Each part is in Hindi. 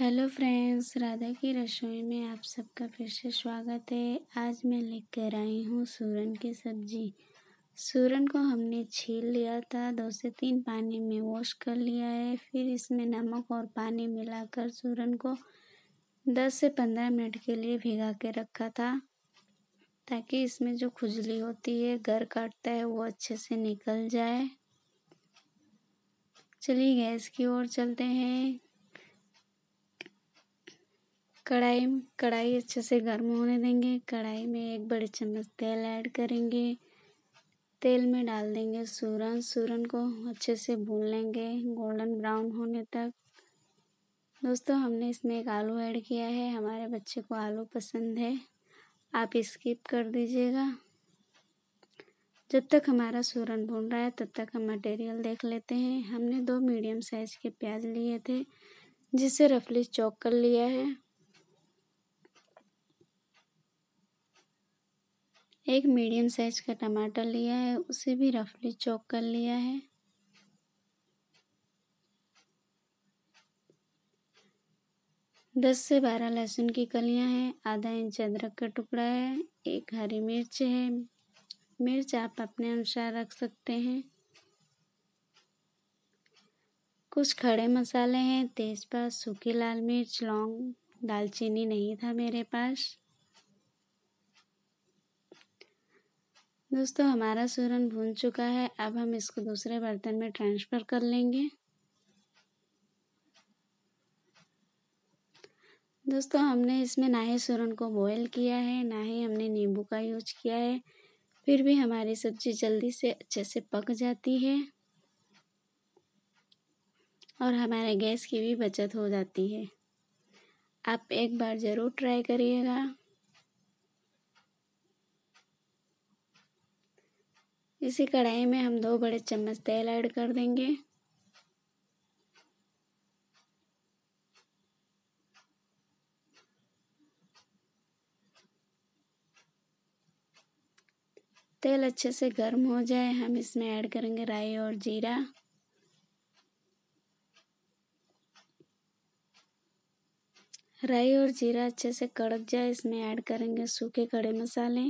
हेलो फ्रेंड्स राधा की रसोई में आप सबका फिर से स्वागत है आज मैं लेकर आई हूँ सूरन की सब्जी सूरन को हमने छील लिया था दो से तीन पानी में वॉश कर लिया है फिर इसमें नमक और पानी मिलाकर सूरन को दस से पंद्रह मिनट के लिए भिगा के रखा था ताकि इसमें जो खुजली होती है घर काटता है वो अच्छे से निकल जाए चलिए गैस की ओर चलते हैं कढ़ाई कढ़ाई अच्छे से गर्म होने देंगे कढ़ाई में एक बड़े चम्मच तेल ऐड करेंगे तेल में डाल देंगे सूरन सूरन को अच्छे से भून लेंगे गोल्डन ब्राउन होने तक दोस्तों हमने इसमें एक आलू ऐड किया है हमारे बच्चे को आलू पसंद है आप स्किप कर दीजिएगा जब तक हमारा सूरन भून रहा है तब तक हम मटेरियल देख लेते हैं हमने दो मीडियम साइज़ के प्याज लिए थे जिसे रफली चौक कर लिया है एक मीडियम साइज का टमाटर लिया है उसे भी रफली चॉप कर लिया है दस से बारह लहसुन की कलियां हैं आधा इंच अदरक का टुकड़ा है एक हरी मिर्च है मिर्च आप अपने अनुसार रख सकते हैं कुछ खड़े मसाले हैं तेज़पात सूखी लाल मिर्च लौंग दालचीनी नहीं था मेरे पास दोस्तों हमारा सूरन भून चुका है अब हम इसको दूसरे बर्तन में ट्रांसफ़र कर लेंगे दोस्तों हमने इसमें ना ही सूरन को बॉईल किया है ना ही हमने नींबू का यूज किया है फिर भी हमारी सब्ज़ी जल्दी से अच्छे से पक जाती है और हमारे गैस की भी बचत हो जाती है आप एक बार ज़रूर ट्राई करिएगा इसी कढ़ाई में हम दो बड़े चम्मच तेल ऐड कर देंगे तेल अच्छे से गर्म हो जाए हम इसमें ऐड करेंगे राई और जीरा राई और जीरा अच्छे से कड़क जाए इसमें ऐड करेंगे सूखे खड़े मसाले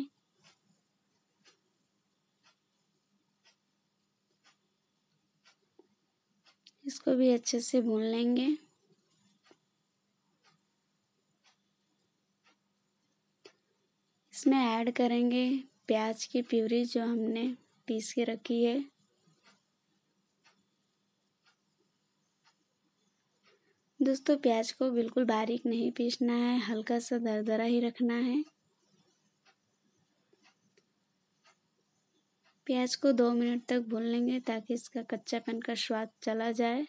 इसको भी अच्छे से भून लेंगे इसमें ऐड करेंगे प्याज की प्यूरी जो हमने पीस के रखी है दोस्तों प्याज को बिल्कुल बारीक नहीं पीसना है हल्का सा दरदरा ही रखना है प्याज को दो मिनट तक भून लेंगे ताकि इसका कच्चापन का स्वाद चला जाए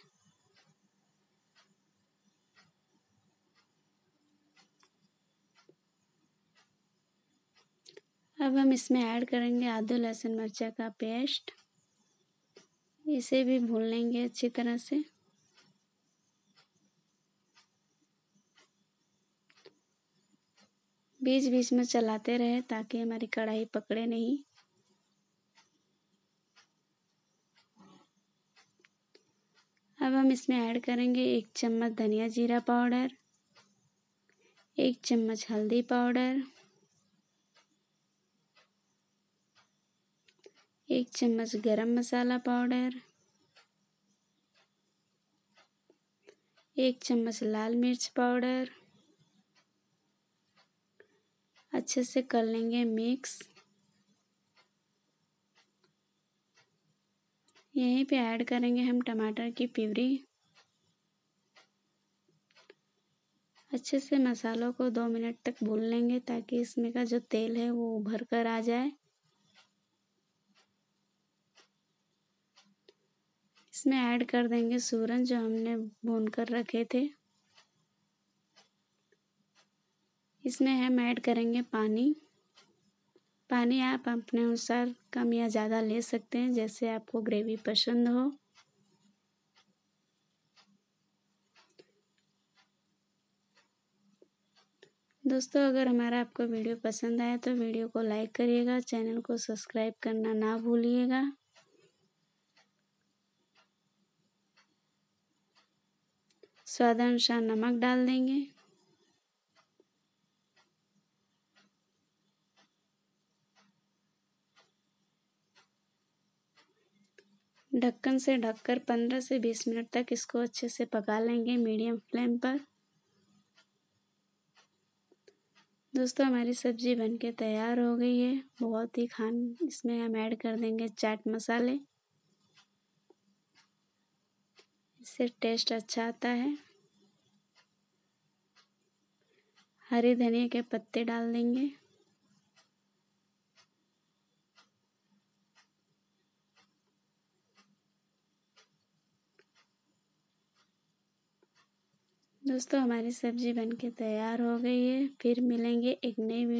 अब हम इसमें ऐड करेंगे आदू लहसुन मिर्चा का पेस्ट इसे भी भून लेंगे अच्छी तरह से बीच बीच में चलाते रहे ताकि हमारी कढ़ाई पकड़े नहीं अब हम इसमें ऐड करेंगे एक चम्मच धनिया जीरा पाउडर एक चम्मच हल्दी पाउडर एक चम्मच गरम मसाला पाउडर एक चम्मच लाल मिर्च पाउडर अच्छे से कर लेंगे मिक्स यहीं पे ऐड करेंगे हम टमाटर की प्यूरी अच्छे से मसालों को दो मिनट तक भून लेंगे ताकि इसमें का जो तेल है वो उभर कर आ जाए इसमें ऐड कर देंगे सूरन जो हमने भून कर रखे थे इसमें हम ऐड करेंगे पानी पानी आप अपने अनुसार कम या ज़्यादा ले सकते हैं जैसे आपको ग्रेवी पसंद हो दोस्तों अगर हमारा आपको वीडियो पसंद आया तो वीडियो को लाइक करिएगा चैनल को सब्सक्राइब करना ना भूलिएगा स्वाद अनुसार नमक डाल देंगे ढक्कन से ढककर पंद्रह से बीस मिनट तक इसको अच्छे से पका लेंगे मीडियम फ्लेम पर दोस्तों हमारी सब्ज़ी बनके तैयार हो गई है बहुत ही खान इसमें हम ऐड कर देंगे चाट मसाले इससे टेस्ट अच्छा आता है हरी धनिया के पत्ते डाल देंगे दोस्तों हमारी सब्जी बनके तैयार हो गई है फिर मिलेंगे एक नई वीडियो